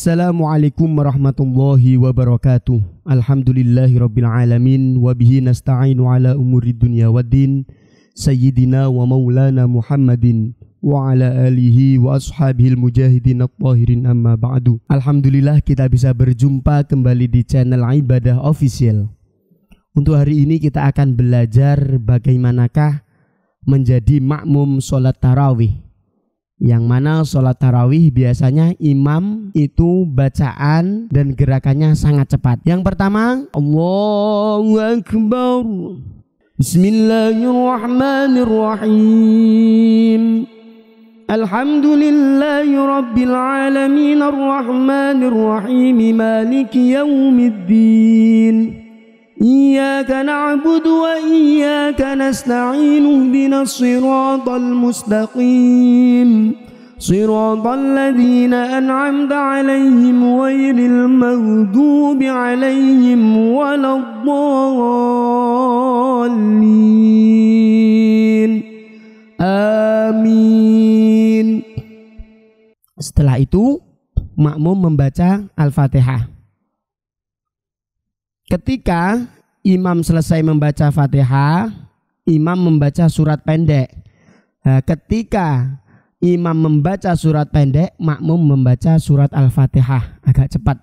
Assalamualaikum warahmatullahi wabarakatuh. Alhamdulillahi rabbil alamin Wabihi nasta'inu ala umuri dunya din. Sayyidina wa maulana Muhammadin wa ala alihi wa ashabihi mujahidin at-tahirin amma ba'du. Alhamdulillah kita bisa berjumpa kembali di channel Ibadah Official. Untuk hari ini kita akan belajar bagaimanakah menjadi makmum sholat tarawih yang mana sholat tarawih biasanya imam itu bacaan dan gerakannya sangat cepat. Yang pertama, Allahu Akbar. Bismillahirrahmanirrahim. Alhamdulillahi Rabbil Alamin ar Maliki Yawmiddin إياك نعبد وإياك نستعين اهدنا الصراط المستقيم صراط الذين أنعمت عليهم غير المغضوب عليهم ولا الضالين آمين Setelah itu makmum membaca Al-Fatihah Ketika imam selesai membaca Fatihah, imam membaca surat pendek. Nah, ketika imam membaca surat pendek, makmum membaca surat Al-Fatihah agak cepat.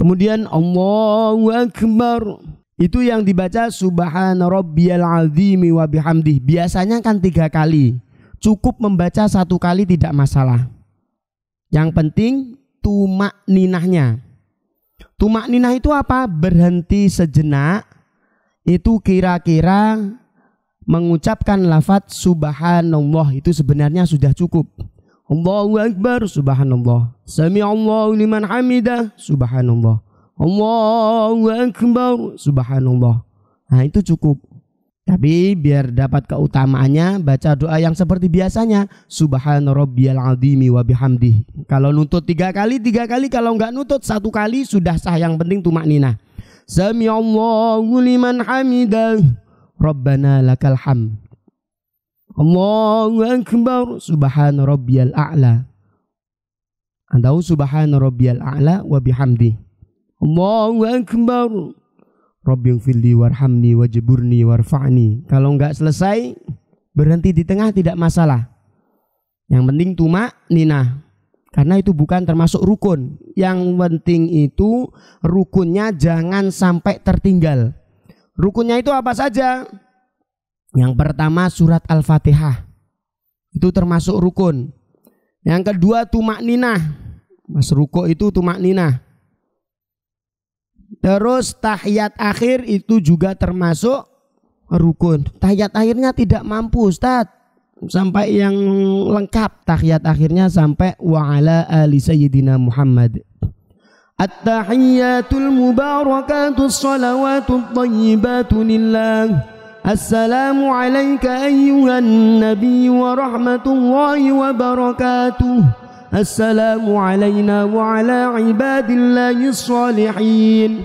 Kemudian Allahu Akbar. Itu yang dibaca Subhana Rabbiyal Azimi wa bihamdi Biasanya kan tiga kali. Cukup membaca satu kali tidak masalah. Yang penting tumak ninahnya. Tumak ninah itu apa? Berhenti sejenak itu kira-kira mengucapkan lafat subhanallah itu sebenarnya sudah cukup. Allahu Akbar subhanallah. Sami Allahu liman hamidah subhanallah. Allahu Akbar subhanallah. Nah itu cukup. Tapi biar dapat keutamaannya baca doa yang seperti biasanya Subhana rabbiyal azimi wa Kalau nuntut tiga kali, tiga kali. Kalau nggak nuntut satu kali sudah sah. Yang penting tumak nina. Semi Allahu liman hamidah. Rabbana lakal ham. Allahu akbar. Subhana rabbiyal a'la. Atau subhana rabbiyal a'la wa Allahu akbar. Robbing fili warhamni wajiburni warfa'ni. Kalau nggak selesai, berhenti di tengah tidak masalah. Yang penting tuma nina. Karena itu bukan termasuk rukun. Yang penting itu rukunnya jangan sampai tertinggal. Rukunnya itu apa saja? Yang pertama surat Al-Fatihah. Itu termasuk rukun. Yang kedua tumak nina, Mas ruko itu tumak nina. Terus tahiyat akhir itu juga termasuk rukun. Tahiyat akhirnya tidak mampu Ustaz. Sampai yang lengkap tahiyat akhirnya sampai wa ala ali sayyidina Muhammad. at tahiyatul mubarakatus salawatut thayyibatu lillah. Assalamu alayka ayyuhan nabiy wa rahmatullahi wa barakatuh. السلام علينا وعلى عباد الله الصالحين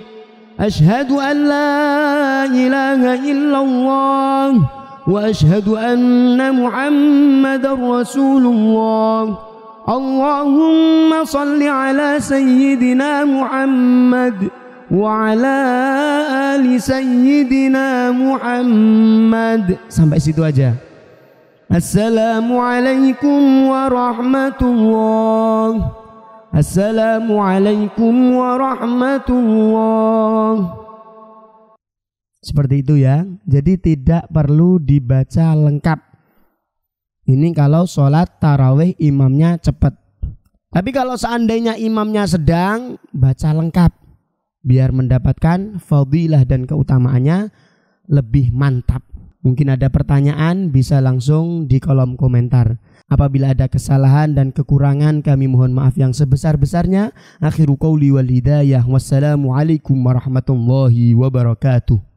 أشهد أن لا إله إلا الله وأشهد أن محمد رسول الله اللهم صل على سيدنا محمد وعلى آل سيدنا محمد sampai situ aja Assalamualaikum warahmatullahi Assalamualaikum warahmatullahi Seperti itu ya. Jadi tidak perlu dibaca lengkap. Ini kalau sholat taraweh imamnya cepat. Tapi kalau seandainya imamnya sedang, baca lengkap. Biar mendapatkan fadilah dan keutamaannya lebih mantap. Mungkin ada pertanyaan, bisa langsung di kolom komentar. Apabila ada kesalahan dan kekurangan, kami mohon maaf yang sebesar-besarnya. Akhiru qawli wal hidayah. Wassalamualaikum warahmatullahi wabarakatuh.